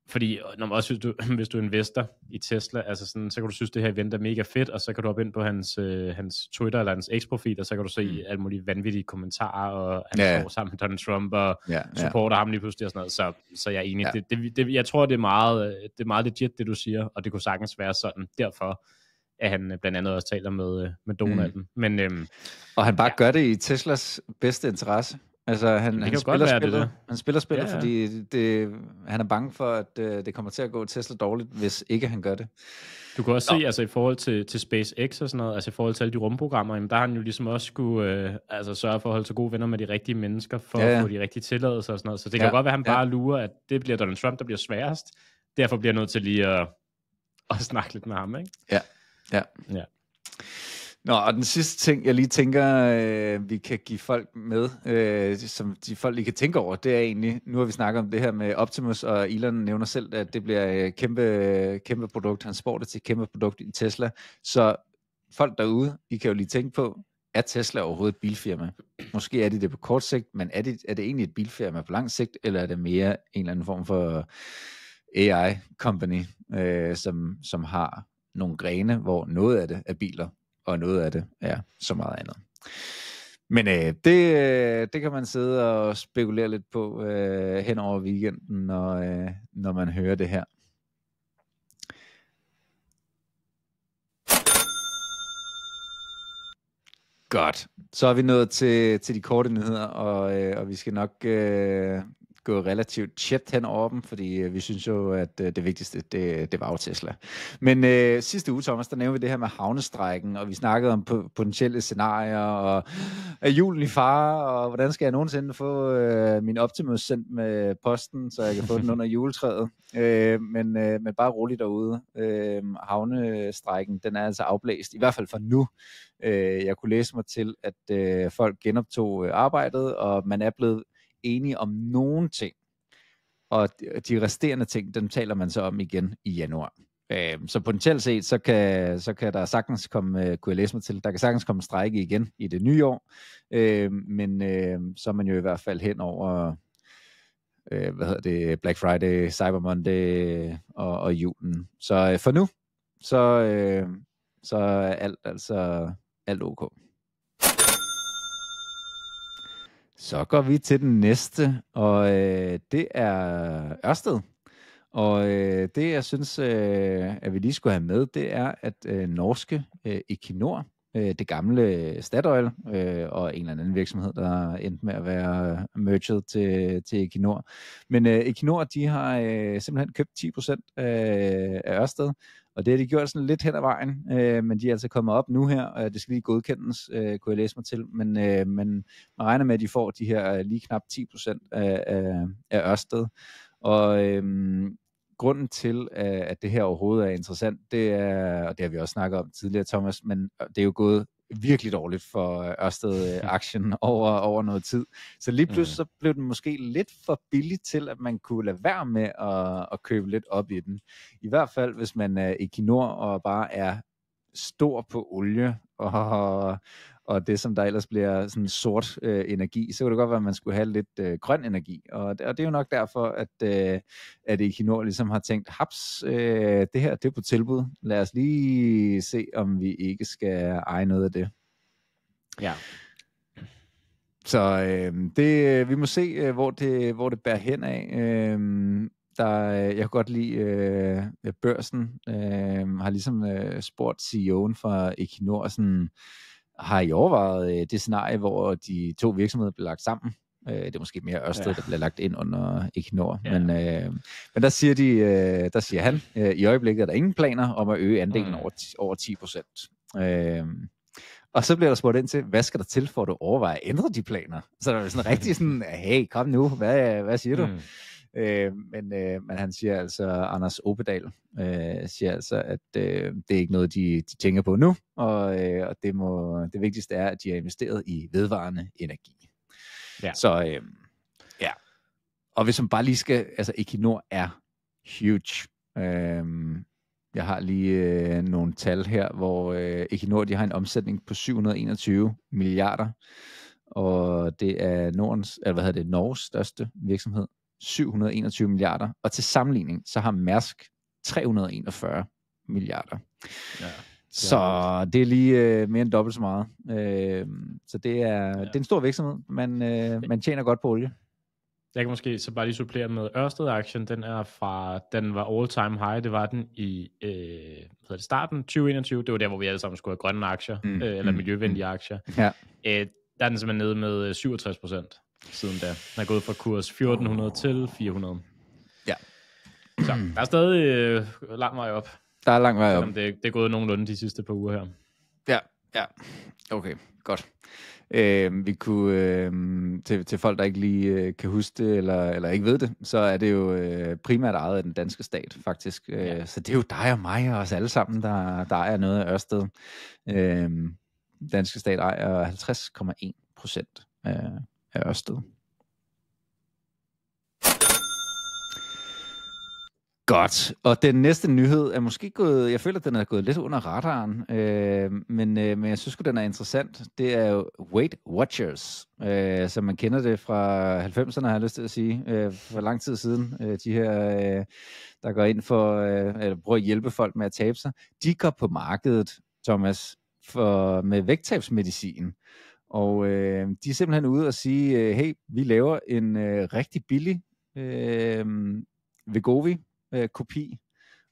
fordi øh, når man også synes, du, hvis du investerer i Tesla, altså sådan, så kan du synes, det her event er mega fedt, og så kan du op ind på hans, øh, hans Twitter eller hans X-profil, og så kan du se mm. alle mulige vanvittige kommentarer, og han ja. står sammen med Donald Trump, og ja, supporter ham lige pludselig og sådan noget. Så, så jeg er enig. Ja. Det, det, det, jeg tror, det er, meget, øh, det er meget legit, det du siger, og det kunne sagtens være sådan. Derfor at han øh, blandt andet også taler med, med Donald. Mm. Men, øhm, og han bare ja. gør det i Teslas bedste interesse. Altså, han, han, spiller, være, spiller, det, der. han spiller spiller, ja, ja. fordi det, han er bange for, at uh, det kommer til at gå Tesla dårligt, hvis ikke han gør det. Du kan også Nå. se, altså i forhold til, til SpaceX og sådan noget, altså i forhold til alle de rumprogrammer, jamen, der har han jo ligesom også skulle øh, altså, sørge for at holde sig gode venner med de rigtige mennesker, for ja, ja. at få de rigtige tilladelser og sådan noget. Så det kan ja, godt være, at han ja. bare lurer, at det bliver Donald Trump, der bliver sværest. Derfor bliver jeg nødt til lige at, at snakke lidt med ham, ikke? Ja, ja. ja. Nå, og den sidste ting, jeg lige tænker, øh, vi kan give folk med, øh, som de folk lige kan tænke over, det er egentlig, nu har vi snakket om det her med Optimus, og Elon nævner selv, at det bliver et øh, kæmpe, kæmpe produkt, han spår det til kæmpe produkt i Tesla, så folk derude, I kan jo lige tænke på, er Tesla overhovedet et bilfirma? Måske er det det på kort sigt, men er det, er det egentlig et bilfirma på lang sigt, eller er det mere en eller anden form for AI-company, øh, som, som har nogle grene, hvor noget af det er biler, og noget af det er så meget andet. Men øh, det, øh, det kan man sidde og spekulere lidt på øh, hen over weekenden, når, øh, når man hører det her. Godt. Så er vi nået til, til de korte nyheder, og, øh, og vi skal nok øh, gå relativt tæt hen over dem, fordi øh, vi synes jo, at øh, det vigtigste, det, det var jo Tesla. Men øh, sidste uge, Thomas, der nævnte vi det her med havnestrækken, og vi snakkede om potentielle scenarier, og er julen i fare, og hvordan skal jeg nogensinde få øh, min Optimus sendt med posten, så jeg kan få den under juletræet. Øh, men, øh, men bare roligt derude. Øh, havnestrækken, den er altså afblæst, i hvert fald for nu. Øh, jeg kunne læse mig til, at øh, folk genoptog øh, arbejdet, og man er blevet enige om nogen ting. Og de resterende ting, dem taler man så om igen i januar. Øh, så potentielt set, så kan, så kan der sagtens komme, øh, kunne jeg læse mig til, der kan sagtens komme strække igen i det nye år. Øh, men øh, så er man jo i hvert fald hen over øh, hvad hedder det, Black Friday, Cyber Monday og, og julen. Så øh, for nu, så, øh, så er alt altså alt ok. Så går vi til den næste, og øh, det er Ørsted. Og øh, det, jeg synes, øh, at vi lige skulle have med, det er, at øh, norske øh, Equinor, øh, det gamle øh, Statoil øh, og en eller anden virksomhed, der endte med at være øh, merged til, til Equinor. Men øh, Equinor, de har øh, simpelthen købt 10% af, øh, af Ørsted, og det har de gjort sådan lidt hen ad vejen, øh, men de er altså kommet op nu her, og det skal lige godkendes, øh, kunne jeg læse mig til. Men, øh, men man regner med, at de får de her øh, lige knap 10% af, af, af Ørsted. Og øh, grunden til, øh, at det her overhovedet er interessant, det er, og det har vi også snakket om tidligere, Thomas, men øh, det er jo gået virkelig dårligt for øh, Ørsted-aktien over, over noget tid. Så lige pludselig så blev den måske lidt for billig til, at man kunne lade være med at, at købe lidt op i den. I hvert fald, hvis man er Equinor og bare er stor på olie og, og det, som der ellers bliver sådan sort øh, energi, så kunne det godt være, at man skulle have lidt øh, grøn energi. Og, og det er jo nok derfor, at, øh, at Equinor ligesom har tænkt, haps, øh, det her det er på tilbud. Lad os lige se, om vi ikke skal eje noget af det. Ja. Så øh, det, vi må se, øh, hvor det, hvor det bærer hen af. Øh, der, øh, jeg kan godt lide, øh, øh, børsen øh, har ligesom øh, spurgt CEO'en fra Equinor, sådan, har I overvejet øh, det scenarie, hvor de to virksomheder bliver lagt sammen? Øh, det er måske mere Ørsted, ja. der bliver lagt ind under Equinor. Ja. Men, øh, men der siger, de, øh, der siger han, øh, i øjeblikket er der ingen planer om at øge andelen mm. over, over 10 procent. Øh, og så bliver der spurgt ind til, hvad skal der til, for at du overvejer at ændre de planer? Så der er sådan rigtig sådan, hey, kom nu, hvad, hvad siger du? Mm. Øh, men, øh, men han siger altså, Anders Opedal øh, siger altså, at øh, det er ikke noget, de, de tænker på nu, og, øh, og det, må, det vigtigste er, at de har investeret i vedvarende energi. Ja. Så øh, ja. Og hvis man bare lige skal, altså Equinor er huge. Øh, jeg har lige øh, nogle tal her, hvor øh, Equinor de har en omsætning på 721 milliarder, og det er Nordens, eller hvad hedder det, Norges største virksomhed. 721 milliarder, og til sammenligning, så har Mærsk 341 milliarder. Ja. Så det er lige øh, mere end dobbelt så meget. Øh, så det er, ja. det er en stor virksomhed. Man, øh, man tjener godt på olie. Jeg kan måske så bare lige supplere med ørsted Action, Den er fra, den var all-time high. Det var den i øh, hvad det, starten 2021. Det var der, hvor vi alle sammen skulle have grønne aktier, mm. øh, eller mm, miljøvenlige mm. aktier. Ja. Æh, øh, der er den simpelthen nede med 67 øh, procent siden da. Den er gået fra kurs 1400 til 400. Ja. Så der er stadig øh, lang vej op. Der er lang vej op. det, det er gået nogenlunde de sidste par uger her. Ja, ja. Okay, godt. Øh, vi kunne, øh, til, til folk, der ikke lige øh, kan huske det, eller, eller ikke ved det, så er det jo øh, primært ejet af den danske stat, faktisk. Øh, ja. Så det er jo dig og mig og os alle sammen, der, der ejer noget af Ørsted. Øh, danske stat ejer 50,1 procent af, Ørsted. Godt. Og den næste nyhed er måske gået, jeg føler, at den er gået lidt under radaren, øh, men, øh, men jeg synes at den er interessant. Det er jo Weight Watchers, øh, som man kender det fra 90'erne, har jeg lyst til at sige, øh, for lang tid siden. Øh, de her, øh, der går ind for, øh, eller prøver at hjælpe folk med at tabe sig. De går på markedet, Thomas, for, med vægttabsmedicin. Og øh, de er simpelthen ude og sige, øh, hey, vi laver en øh, rigtig billig øh, Vegovi-kopi, øh,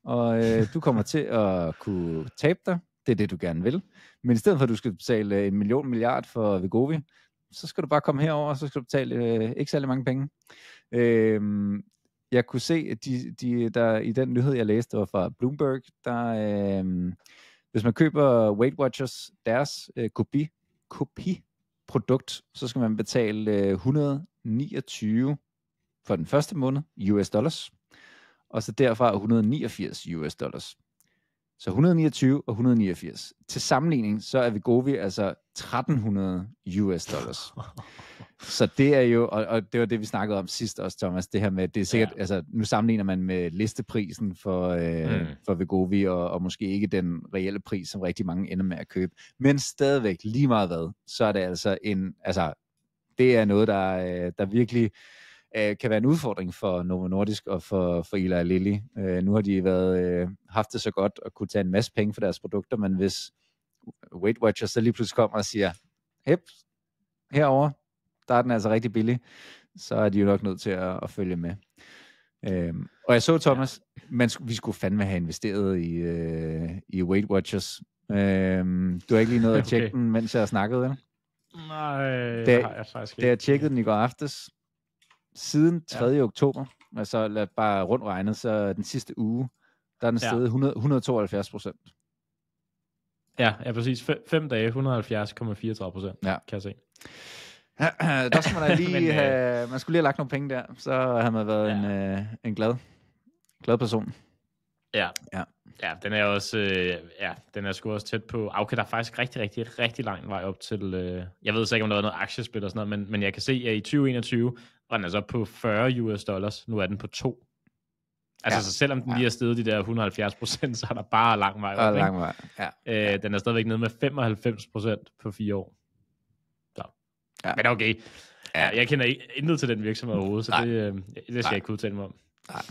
og øh, du kommer til at kunne tabe dig. Det er det, du gerne vil. Men i stedet for, at du skal betale en million milliard for Vegovi, så skal du bare komme herover, og så skal du betale øh, ikke særlig mange penge. Øh, jeg kunne se, at de, de, der, i den nyhed, jeg læste, var fra Bloomberg, der... Øh, hvis man køber Weight Watchers, deres øh, kopi, produkt, så skal man betale øh, 129 for den første måned, US dollars, og så derfra 189 US dollars så 129 og 189. Til sammenligning, så er Vigovi altså 1300 US dollars. så det er jo, og, og det var det, vi snakkede om sidst også, Thomas, det her med, det er sikkert, ja. altså nu sammenligner man med listeprisen for, øh, mm. for Vigovi, og, og måske ikke den reelle pris, som rigtig mange ender med at købe. Men stadigvæk, lige meget hvad, så er det altså en, altså det er noget, der, øh, der virkelig øh, kan være en udfordring for Novo Nordisk og for, for og Lilly. Øh, nu har de været, øh, haft det så godt at kunne tage en masse penge for deres produkter, men hvis Weight Watchers så lige pludselig kommer og siger, hep, herover, der er den altså rigtig billig, så er de jo nok nødt til at, at følge med. Øhm, og jeg så, Thomas, man, vi skulle fandme have investeret i, øh, i Weight Watchers. Øhm, du har ikke lige nået at tjekke okay. den, mens jeg snakkede, eller? Nej, det har jeg faktisk ikke. Da jeg tjekkede den i går aftes, siden 3. Ja. oktober, altså lad bare rundt regnet, så den sidste uge, der er den steget ja. 100, 172 procent. Ja, ja præcis. 5 dage, 170,34 procent, ja. kan jeg se. Ja, der skulle man da lige Men, have, øh, øh, man skulle lige have lagt nogle penge der, så har man været ja. en, øh, en glad, glad person. Ja. ja. Ja, den er også, øh, ja, den er sgu også tæt på. Okay, der er faktisk rigtig, rigtig, rigtig lang vej op til, øh, jeg ved så ikke, om der er noget aktiespil og sådan noget, men, men jeg kan se, at i 2021, og den er så på 40 US dollars, nu er den på 2. Altså, ja. så selvom den lige er steget de der 170 procent, så er der bare lang vej. Op, lang vej, ja. Øh, den er stadigvæk nede med 95 procent på fire år. Så. Ja. Men okay, ja. jeg kender intet til den virksomhed overhovedet, så Nej. det, øh, det skal Nej. jeg ikke udtale mig om. Nej.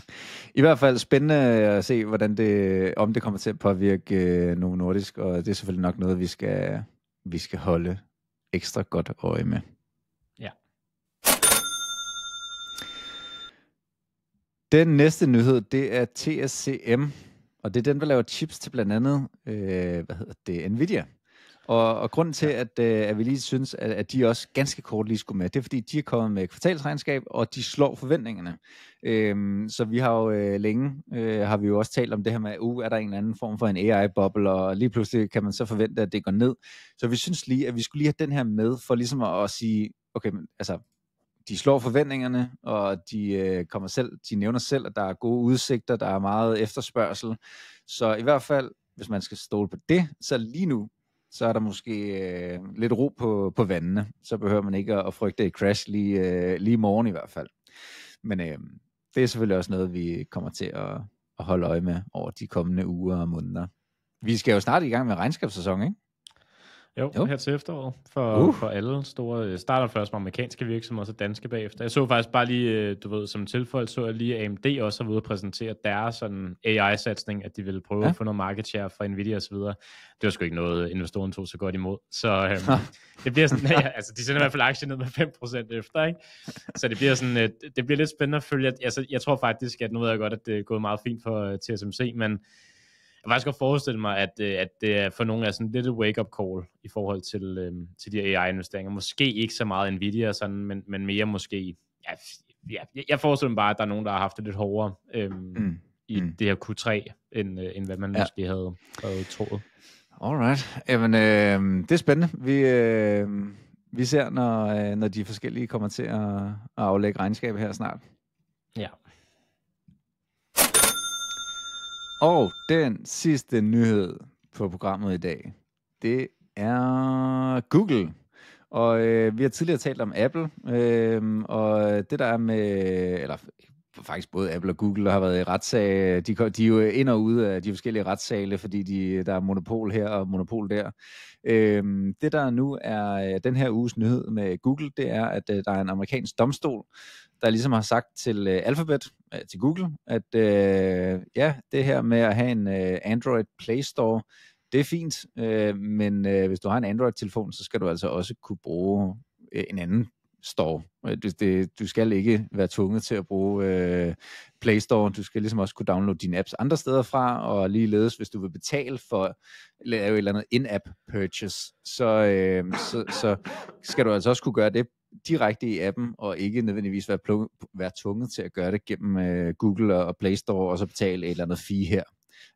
I hvert fald spændende øh, at se, hvordan det, om det kommer til at påvirke øh, Novo Nordisk, og det er selvfølgelig nok noget, vi skal, vi skal holde ekstra godt øje med. Den næste nyhed, det er TSCM, og det er den, der laver chips til blandt andet, øh, hvad hedder det, Nvidia. Og, og grunden til, at, øh, at vi lige synes, at, at de også ganske kort lige skulle med, det er, fordi de er kommet med kvartalsregnskab, og de slår forventningerne. Øhm, så vi har jo øh, længe, øh, har vi jo også talt om det her med, uh, er der en eller anden form for en AI-boble, og lige pludselig kan man så forvente, at det går ned. Så vi synes lige, at vi skulle lige have den her med, for ligesom at, at sige, okay, men, altså, de slår forventningerne, og de øh, kommer selv, de nævner selv, at der er gode udsigter, der er meget efterspørgsel. Så i hvert fald, hvis man skal stole på det, så lige nu, så er der måske øh, lidt ro på, på vandene. Så behøver man ikke at, at frygte et crash lige, øh, lige morgen i hvert fald. Men øh, det er selvfølgelig også noget, vi kommer til at, at holde øje med over de kommende uger og måneder. Vi skal jo snart i gang med regnskabssæsonen, ikke? Jo, jo. her til efteråret for, uh. for alle store, øh, starter først med amerikanske virksomheder, så danske bagefter. Jeg så faktisk bare lige, øh, du ved, som tilfælde, så jeg lige AMD også har været ude og præsentere deres sådan AI-satsning, at de ville prøve ja. at få noget market share fra Nvidia osv. Det var sgu ikke noget, investoren tog så godt imod. Så øhm, det bliver sådan, ja, altså de sender i hvert fald aktien ned med 5% efter, ikke? Så det bliver sådan, øh, det bliver lidt spændende at følge. Altså, jeg tror faktisk, at nu ved jeg godt, at det er gået meget fint for TSMC, men jeg faktisk godt forestille mig, at, øh, at det for nogle er sådan lidt et wake-up call i forhold til, øh, til de AI-investeringer. Måske ikke så meget Nvidia, sådan, men, men mere måske... Ja, ja, jeg forestiller mig bare, at der er nogen, der har haft det lidt hårdere øh, mm. i mm. det her Q3, end, øh, end hvad man ja. måske havde, havde troet. Alright. Jamen, øh, det er spændende. Vi, øh, vi ser, når, øh, når de forskellige kommer til at, at aflægge regnskab her snart. Ja. Og den sidste nyhed på programmet i dag, det er Google. Og øh, vi har tidligere talt om Apple, øh, og det der er med, eller faktisk både Apple og Google har været i retssag. De, de er jo ind og ud af de forskellige retssale, fordi de, der er monopol her og monopol der. Øhm, det der nu er den her uges nyhed med Google, det er, at øh, der er en amerikansk domstol, der ligesom har sagt til uh, Alphabet, uh, til Google, at uh, ja, det her med at have en uh, Android Play Store, det er fint, uh, men uh, hvis du har en Android-telefon, så skal du altså også kunne bruge uh, en anden Store. Øh, du, det, du skal ikke være tvunget til at bruge øh, Play Store. Du skal ligesom også kunne downloade dine apps andre steder fra, og ligeledes, hvis du vil betale for lave et eller andet in-app purchase, så, øh, så, så skal du altså også kunne gøre det direkte i appen, og ikke nødvendigvis være, være tvunget til at gøre det gennem øh, Google og, og Play Store, og så betale et eller andet fee her.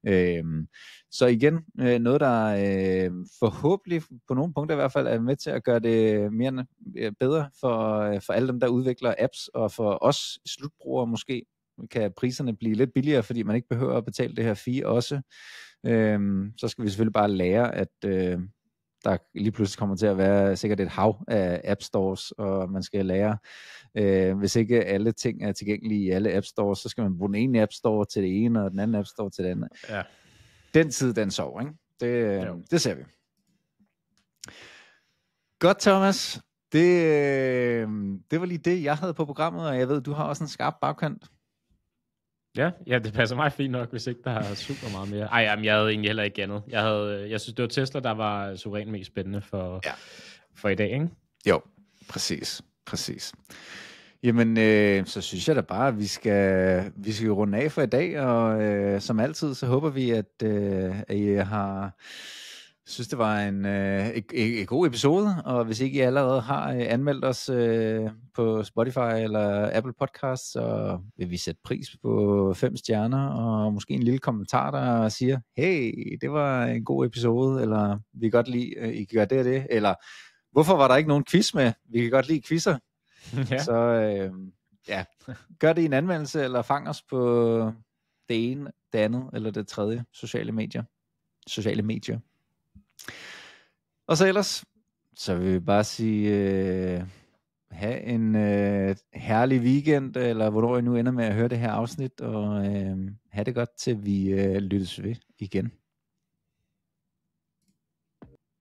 Øhm, så igen, øh, noget der øh, forhåbentlig på nogle punkter i hvert fald er med til at gøre det mere bedre for, øh, for alle dem, der udvikler apps, og for os slutbrugere måske kan priserne blive lidt billigere, fordi man ikke behøver at betale det her fee også. Øhm, så skal vi selvfølgelig bare lære, at øh, der lige pludselig kommer til at være sikkert et hav af app stores, og man skal lære. Øh, hvis ikke alle ting er tilgængelige i alle app stores, så skal man bruge den ene app store til det ene, og den anden app store til det andet. Ja. Den tid, den sover, ikke? Det, øh, det ser vi. Godt, Thomas. Det, øh, det var lige det, jeg havde på programmet, og jeg ved, du har også en skarp bagkant. Ja, ja, det passer mig fint nok, hvis ikke der er super meget mere. Ej, jamen, jeg havde egentlig heller ikke andet. Jeg, havde, øh, jeg synes, det var Tesla, der var suverænt mest spændende for, ja. for i dag, ikke? Jo, præcis. Præcis. Jamen, øh, så synes jeg da bare, at vi skal, vi skal runde af for i dag, og øh, som altid, så håber vi, at, øh, at I har jeg synes, det var en øh, et, et, et god episode, og hvis ikke I allerede har øh, anmeldt os øh, på Spotify eller Apple Podcasts, så vil vi sætte pris på fem stjerner, og måske en lille kommentar, der siger, hey, det var en god episode, eller vi kan godt lide, øh, I kan gøre det og det, eller hvorfor var der ikke nogen quiz med? Vi kan godt lide quizzer. ja. Så øh, ja, gør det i en anmeldelse, eller fang os på det ene, det andet, eller det tredje sociale medier. Sociale medier. Og så ellers, så vil vi bare sige, øh, have en øh, herlig weekend, eller hvornår I nu ender med at høre det her afsnit, og øh, have det godt, til vi øh, lyttes ved igen.